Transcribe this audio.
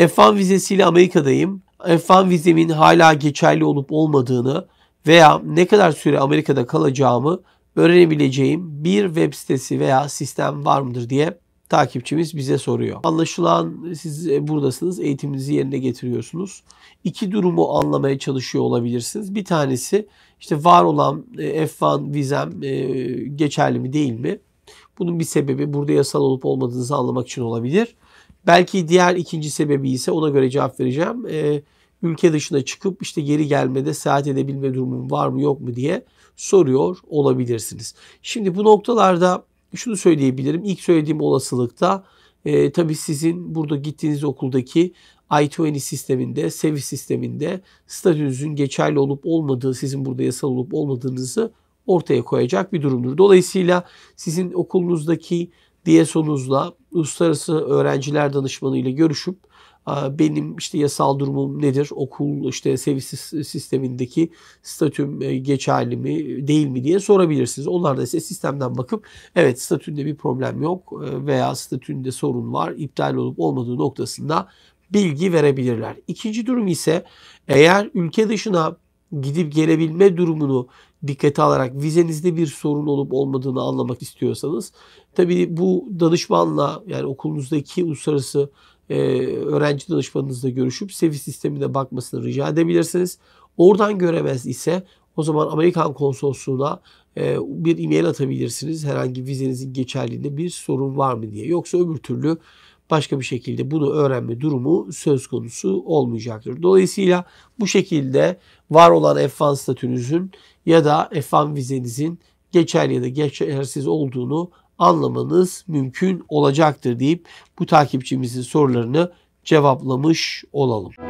F1 vizesiyle Amerika'dayım. F1 vizemin hala geçerli olup olmadığını veya ne kadar süre Amerika'da kalacağımı öğrenebileceğim bir web sitesi veya sistem var mıdır diye takipçimiz bize soruyor. Anlaşılan siz e, buradasınız, eğitiminizi yerine getiriyorsunuz. İki durumu anlamaya çalışıyor olabilirsiniz. Bir tanesi işte var olan e, F1 vizem e, geçerli mi değil mi? Bunun bir sebebi burada yasal olup olmadığınızı anlamak için olabilir. Belki diğer ikinci sebebi ise ona göre cevap vereceğim. E, ülke dışına çıkıp işte geri gelmede seyahat edebilme durumun var mı yok mu diye soruyor olabilirsiniz. Şimdi bu noktalarda şunu söyleyebilirim. İlk söylediğim olasılıkta e, tabii sizin burada gittiğiniz okuldaki I-20 sisteminde, SEVI sisteminde statünüzün geçerli olup olmadığı, sizin burada yasal olup olmadığınızı ortaya koyacak bir durumdur. Dolayısıyla sizin okulunuzdaki DS Uluz'la Uluslararası Öğrenciler Danışmanı ile görüşüp benim işte yasal durumum nedir, okul işte seviyesiz sistemindeki statüm e, geçerli mi değil mi diye sorabilirsiniz. Onlar da ise sistemden bakıp evet statünde bir problem yok e, veya statünde sorun var, iptal olup olmadığı noktasında bilgi verebilirler. İkinci durum ise eğer ülke dışına gidip gelebilme durumunu dikkate alarak vizenizde bir sorun olup olmadığını anlamak istiyorsanız tabii bu danışmanla yani okulunuzdaki uluslararası e, öğrenci danışmanınızla görüşüp sevi sistemine bakmasını rica edebilirsiniz. Oradan göremez ise o zaman Amerikan konsolosluğuna e, bir e-mail atabilirsiniz. Herhangi vizenizin geçerliliğinde bir sorun var mı diye. Yoksa öbür türlü başka bir şekilde bunu öğrenme durumu söz konusu olmayacaktır. Dolayısıyla bu şekilde var olan F1 statünüzün ya da F1 vizenizin geçerli ya da geçersiz olduğunu anlamanız mümkün olacaktır deyip bu takipçimizin sorularını cevaplamış olalım.